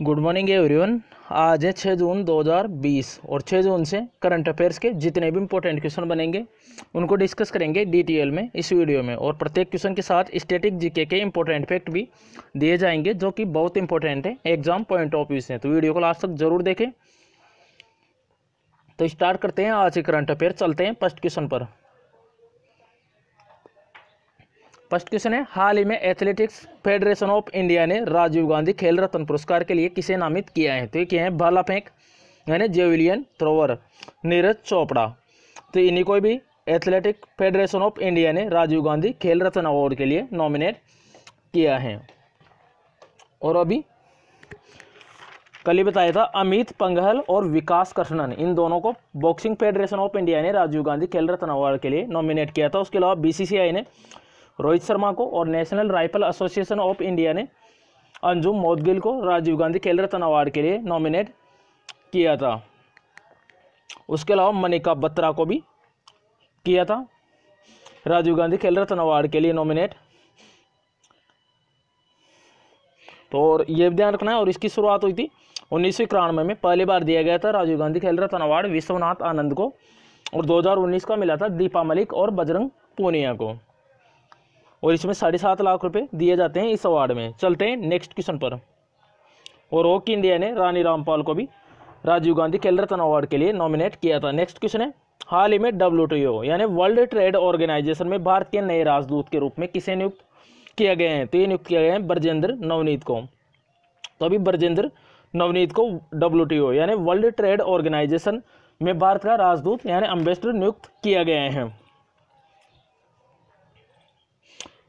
good morning everyone आज है छः जून 2020 और छः जून से करंट अफेयर्स के जितने भी इंपॉर्टेंट क्वेश्चन बनेंगे उनको डिस्कस करेंगे डिटेल में इस वीडियो में और प्रत्येक क्वेश्चन के साथ स्टेटिक जीके के इंपॉर्टेंट फैक्ट भी दिए जाएंगे जो कि बहुत इंपॉर्टेंट है एग्जाम पॉइंट ऑफ व्यू से तो वीडियो को लास्ट तक जरूर देखें तो स्टार्ट करते हैं आज के करंट अफेयर चलते हैं फर्स्ट क्वेश्चन पर फर्स्ट क्वेश्चन है हाल ही में एथलेटिक्स फेडरेशन ऑफ इंडिया ने राजीव गांधी खेल रत्न पुरस्कार के लिए किसे नामित किया है तो ये हैं भाला फेंक यानी जेविलियन थ्रोवर नीरज चोपड़ा तो इन्हीं को भी एथलेटिक फेडरेशन ऑफ इंडिया ने राजीव गांधी खेल रत्न अवार्ड के लिए नॉमिनेट किया है और अभी कल ही बताया था अमित पंगहल और विकास कृष्णन इन दोनों को बॉक्सिंग फेडरेशन ऑफ इंडिया ने राजीव गांधी खेल रत्न अवार्ड के लिए नॉमिनेट किया था उसके अलावा बीसीसीआई ने रोहित शर्मा को और national rifle association of India ने अंजुम मोदगिल को राजीव गांधी खेल रत्न अवार्ड के लिए नॉमिनेट किया था उसके अलावा मनिका बत्रा को भी किया था राजीव गांधी खेल रत्न अवार्ड के लिए नॉमिनेट तो और ये भी ध्यान रखना है और इसकी शुरुआत हुई थी उन्नीस में, में पहली बार दिया गया था राजीव गांधी खेल रत्न अवार्ड विश्वनाथ आनंद को और 2019 का मिला था दीपा मलिक और बजरंग पूनिया को और इसमें साढ़े सात लाख रुपए दिए जाते हैं इस अवार्ड में चलते हैं नेक्स्ट क्वेश्चन पर और ओक इंडिया ने रानी रामपाल को भी राजीव गांधी खेल रत्न अवार्ड के लिए नॉमिनेट किया था नेक्स्ट क्वेश्चन है हाल ही में डब्ल्यू यानी वर्ल्ड ट्रेड ऑर्गेनाइजेशन में भारतीय नए राजदूत के रूप में किसे नियुक्त किया गया है तो ये नियुक्त किया गया है ब्रजेंद्र नवनीत को तो अभी ब्रजेंद्र नवनीत को डब्ल्यू यानी वर्ल्ड ट्रेड ऑर्गेनाइजेशन में भारत का राजदूत यानी अम्बेसडर नियुक्त किया गया है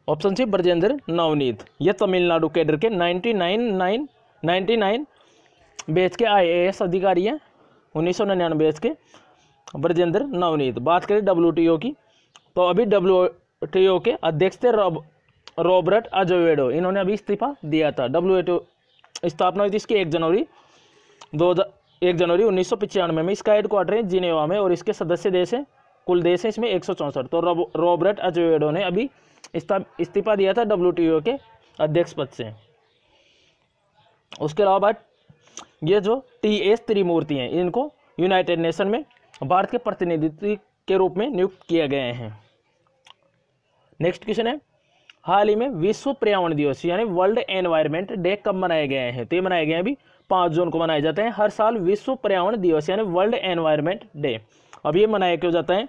ऑप्शन सी ब्रजेंद्र नवनीत यह तमिलनाडु कैडर के ninety nine nine ninety nine batch के आईएएस अधिकारी हैं उन्नीस सौ निन्यानवे बैच के ब्रजेंद्र नवनीत बात करें डब्ल्यू की तो अभी डब्ल्यू के अध्यक्ष थे रॉब रॉबर्ट अजोवेडो इन्होंने अभी इस्तीफा दिया था डब्ल्यू स्थापना हुई थी इसकी एक जनवरी दो एक जनवरी उन्नीस सौ पचानवे में इसका हेडक्वार्टर है जिनेवा में और इसके सदस्य देश हैं कुल देश हैं इसमें एक सौ चौंसठ तो रॉबर्ट अजोवेडो ने अभी इस्तीफा दिया था डब्ल्यू के अध्यक्ष पद से उसके अलावा ये जो टी एस त्रिमूर्ति हैं इनको यूनाइटेड नेशन में भारत के प्रतिनिधित्व के रूप में नियुक्त किए गए हैं नेक्स्ट क्वेश्चन है हाल ही में विश्व पर्यावरण दिवस यानी वर्ल्ड एनवायरनमेंट डे कब मनाए गए हैं तो ये मनाए गए हैं अभी पाँच जून को मनाए जाते हैं हर साल विश्व पर्यावरण दिवस यानी वर्ल्ड एनवायरनमेंट डे अब ये मनाया क्यों जाता है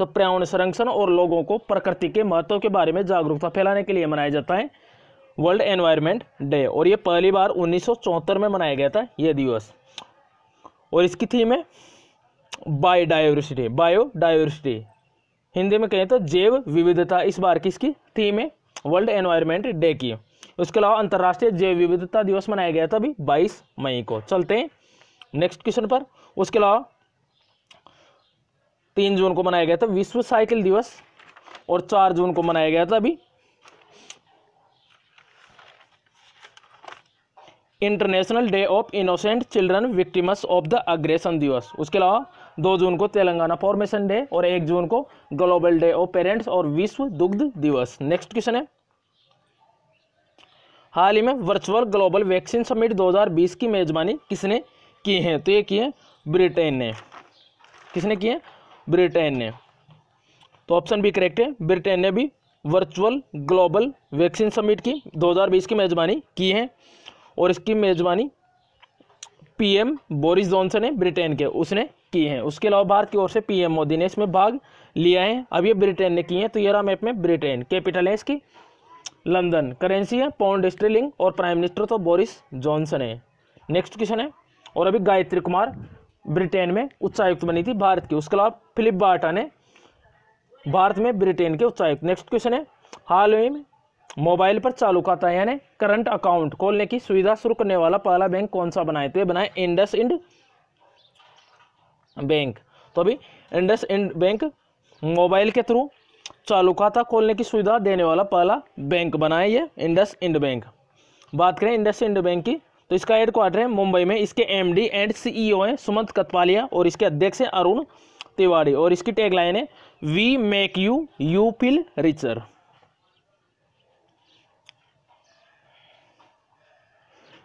तो पर्यावरण संरक्षण और लोगों को प्रकृति के महत्व के बारे में जागरूकता फैलाने के लिए मनाया जाता है वर्ल्ड एनवायरनमेंट डे और ये पहली बार उन्नीस में मनाया गया था यह दिवस और इसकी थीम है बायोडाइवर्सिटी बायोडाइवर्सिटी हिंदी में कहें तो जैव विविधता इस बार की इसकी थीम है वर्ल्ड एनवायरनमेंट डे की उसके अलावा अंतर्राष्ट्रीय जैव विविधता दिवस मनाया गया था अभी 22 मई को चलते हैं नेक्स्ट क्वेश्चन पर उसके अलावा तीन जून को मनाया गया था विश्व साइकिल दिवस और चार जून को मनाया गया था अभी international day of innocent children victims of the aggression दिवस उसके अलावा दो जून को तेलंगाना फॉर्मेशन डे और एक जून को ग्लोबल डे ऑफ पेरेंट्स और विश्व दुग्ध दिवस नेक्स्ट क्वेश्चन है हाल ही में वर्चुअल ग्लोबल वैक्सीन समिट 2020 की मेजबानी किसने की है तो ये किए ब्रिटेन ने किसने की है ब्रिटेन ने तो ऑप्शन भी करेक्ट है ब्रिटेन ने भी वर्चुअल ग्लोबल वैक्सीन समिट की 2020 की मेज़बानी की है और इसकी मेज़बानी पीएम बोरिस जॉनसन है ब्रिटेन के उसने की है उसके अलावा भारत की ओर से पीएम मोदी ने इसमें भाग लिया है अब ये ब्रिटेन ने की है तो ये रहा मैप में ब्रिटेन कैपिटल है इसकी लंदन करेंसी है पाउंड स्टेलिंग और प्राइम मिनिस्टर तो बोरिस जॉनसन है नेक्स्ट क्वेश्चन है और अभी गायत्री कुमार ब्रिटेन में उच्चायुक्त बनी थी भारत की उसके अलावा फिलिप बाटा ने भारत में ब्रिटेन के उच्चायुक्त नेक्स्ट क्वेश्चन है हाल ही में मोबाइल पर चालू खाता यानी करंट अकाउंट खोलने की सुविधा शुरू करने वाला पहला बैंक कौन सा बनाए थे बनाए इंडस इंड बैंक तो अभी इंडस इंड बैंक मोबाइल के थ्रू चालू खाता खोलने की सुविधा देने वाला पहला बैंक बनाए ये इंडस इंड बैंक बात करें इंडस इंड बैंक की तो इसका हेडक्वार्टर है मुंबई में इसके एमडी एंड सीईओ हैं सुमंत कतवालिया और इसके अध्यक्ष हैं अरुण तिवारी और इसकी टैगलाइन है we make you you feel richer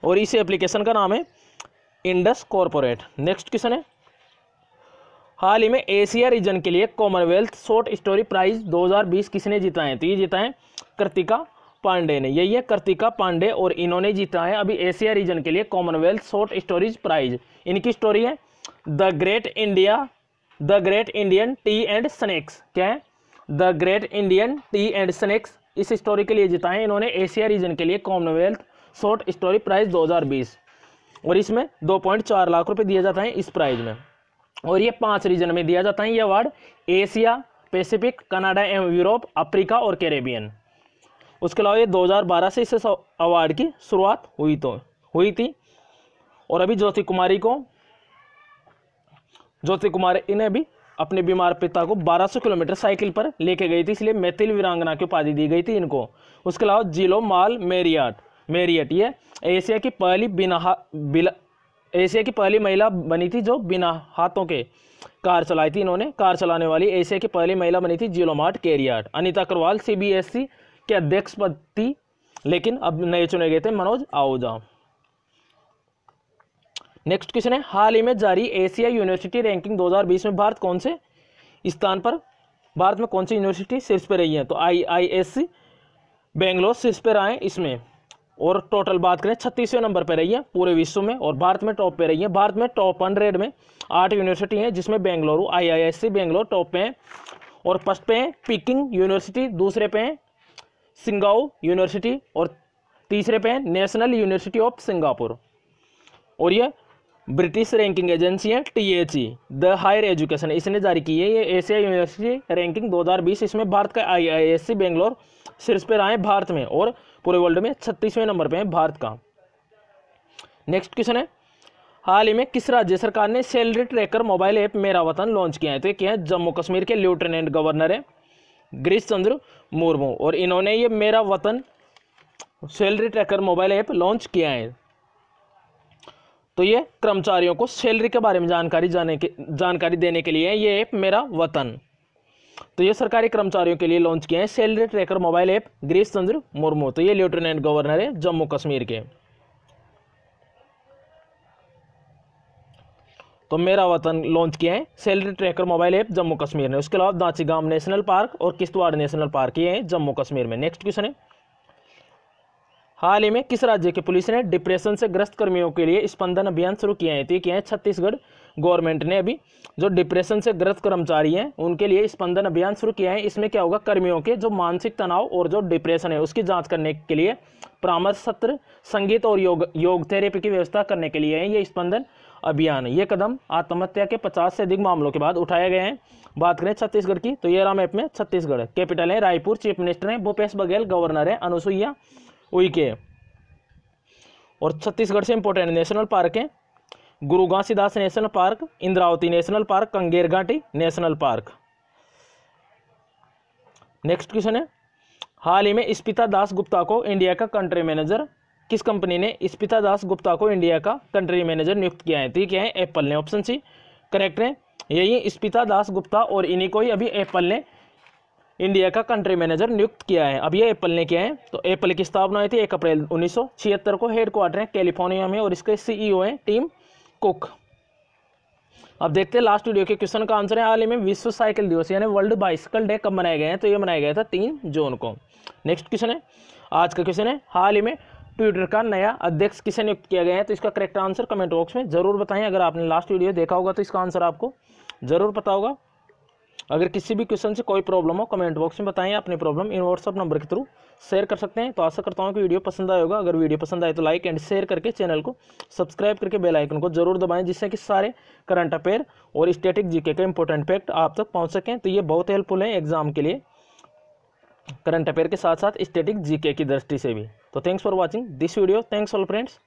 और इस एप्लीकेशन का नाम है इंडस कॉरपोरेट नेक्स्ट क्वेश्चन है हाल ही में एशिया रीजन के लिए कॉमनवेल्थ शॉर्ट स्टोरी प्राइज 2020 किसने जीता है तो ये जीता है कृतिका पांडे ने यही है कृतिका पांडे और इन्होंने जीता है अभी एशिया रीजन के लिए कॉमनवेल्थ शॉर्ट स्टोरीज प्राइज इनकी स्टोरी है the great India the great Indian tea and snacks क्या है the great Indian tea and snacks इस स्टोरी के लिए जीता है इन्होंने एशिया रीजन के लिए कॉमनवेल्थ शॉर्ट स्टोरी प्राइज दो और इसमें दो लाख रुपये दिया जाता है इस प्राइज में और ये पाँच रीजन में दिया जाता है ये अवार्ड एशिया पैसिफिक कनाडा एवं यूरोप अफ्रीका और कैरेबियन उसके अलावा ये 2012 से इस अवार्ड की शुरुआत हुई तो हुई थी और अभी ज्योति कुमारी को ज्योति कुमार इन्हें भी अपने बीमार पिता को 1200 किलोमीटर साइकिल पर लेके गई थी इसलिए मैथिल वीरांगना की उपाधि दी गई थी इनको उसके अलावा जिलो माल मेरियाट मेरियट ये एशिया की पहली बिना बिला एशिया की पहली महिला बनी थी जो बिना हाथों के कार चलाई थी इन्होंने कार चलाने वाली एशिया की पहली महिला बनी थी जिलोमार्ट केरियाट अनिता अग्रवाल सी के अध्यक्ष पद थी लेकिन अब नए चुने गए थे मनोज आहूजा नेक्स्ट क्वेश्चन है हाल ही में जारी एशिया यूनिवर्सिटी रैंकिंग 2020 में भारत कौन से स्थान पर भारत में कौन सी यूनिवर्सिटी शीर्ष पर रही तो है तो आई आई एस सी बेंगलोर शीर्ष पर आए इसमें और टोटल बात करें छत्तीसवें नंबर पर रही है पूरे विश्व में और भारत में टॉप पे रही है भारत में टॉप हंड्रेड में आठ यूनिवर्सिटी हैं जिसमें Bengaluru I I S C Bangalore top पे हैं और फर्स्ट पे हैं पिकिंग यूनिवर्सिटी दूसरे पे हैं सिंगाओ यूनिवर्सिटी और तीसरे पे है नेशनल यूनिवर्सिटी ऑफ सिंगापुर और ये ब्रिटिश रैंकिंग एजेंसी है ई द हायर एजुकेशन इसने जारी की है ये एशिया यूनिवर्सिटी रैंकिंग 2020 इसमें भारत का आईआईएससी बेंगलोर शीर्ष पर आए भारत में और पूरे वर्ल्ड में छत्तीसवें नंबर पर है भारत का नेक्स्ट क्वेश्चन है हाल ही में किस राज्य सरकार ने सैलरी ट्रैकर मोबाइल ऐप मेरा वतन लॉन्च किया है तो ये क्या है जम्मू कश्मीर के लेफ्टिनेंट गवर्नर है गिरीश चंद्र मुर्मू और इन्होंने ये Mera Watan salary tracker mobile app launch किया है तो ये कर्मचारियों को सैलरी के बारे में जानकारी जाने के जानकारी देने के लिए ये ऐप मेरा वतन तो ये सरकारी कर्मचारियों के लिए लॉन्च किया है salary tracker mobile app Girish Chandra Murmu तो ये लेफ्टिनेंट गवर्नर है जम्मू कश्मीर के तो मेरा वतन लॉन्च किए हैं salary tracker mobile app Jammu Kashmir ने उसके अलावा दाचीगाम नेशनल पार्क और किश्तवाड़ नेशनल पार्क ये हैं जम्मू कश्मीर में नेक्स्ट क्वेश्चन है हाल ही में किस राज्य की पुलिस ने डिप्रेशन से ग्रस्त कर्मियों के लिए स्पंदन अभियान शुरू किया है तो ये छत्तीसगढ़ गवर्नमेंट ने अभी जो डिप्रेशन से ग्रस्त कर्मचारी हैं उनके लिए स्पंदन अभियान शुरू किया है इसमें क्या होगा कर्मियों के जो मानसिक तनाव और जो डिप्रेशन है उसकी जांच करने के लिए परामर्श सत्र संगीत और योग योग थेरेपी की व्यवस्था करने के लिए है ये स्पंदन अभियान ये कदम आत्महत्या के पचास से अधिक मामलों के बाद उठाए गए हैं बात करें छत्तीसगढ़ की तो ये राम ऐप में छत्तीसगढ़ कैपिटल है रायपुर चीफ मिनिस्टर हैं भूपेश बघेल गवर्नर है अनुसुईया उइके और छत्तीसगढ़ से इंपोर्टेंट नेशनल पार्क है Guru Ghasidas national park Indravati national park Kanger Ghati national park next question है हाल ही में स्पिता दास गुप्ता को इंडिया का कंट्री मैनेजर किस कंपनी ने स्पिता दास गुप्ता को इंडिया का कंट्री मैनेजर नियुक्त किया है तो ये क्या है एप्पल ने ऑप्शन सी करेक्ट है यही स्पिता दास गुप्ता और इन्हीं को ही अभी एप्पल ने इंडिया का कंट्री मैनेजर नियुक्त किया है अब ये एप्पल ने किया है तो एप्पल की स्थापना हुई थी एक अप्रैल उन्नीस को हेडक्वार्टर है कैलिफोर्निया में और इसके सीईओ e हैं टीम कुक अब देखते हैं लास्ट वीडियो के क्वेश्चन का आंसर है हाल ही में विश्व साइकिल दिवस यानी वर्ल्ड बाइसिकल डे कब मनाया गया है तो ये मनाया गया था तीन जून को नेक्स्ट क्वेश्चन है आज का क्वेश्चन है हाल ही में ट्विटर का नया अध्यक्ष किसे नियुक्त किया गया है तो इसका करेक्ट आंसर कमेंट बॉक्स में ज़रूर बताएं अगर आपने लास्ट वीडियो देखा होगा तो इसका आंसर आपको ज़रूर पता होगा अगर किसी भी क्वेश्चन से कोई प्रॉब्लम हो कमेंट बॉक्स में बताएं अपनी प्रॉब्लम इन व्हाट्सअप नंबर के थ्रू शेयर कर सकते हैं तो आशा करता हूँ कि वीडियो पसंद आए होगा अगर वीडियो पसंद आए तो लाइक एंड शेयर करके चैनल को सब्सक्राइब करके बेल आइकन को जरूर दबाएं जिससे कि सारे करंट अफेयर और स्टेटिक जीके के इंपॉर्टेंट फैक्ट आप तक पहुँच सकें तो ये बहुत हेल्पफुल है एग्जाम के लिए करंट अफेयर के साथ साथ स्टेटिक जीके की दृष्टि से भी तो thanks for watching this video thanks all friends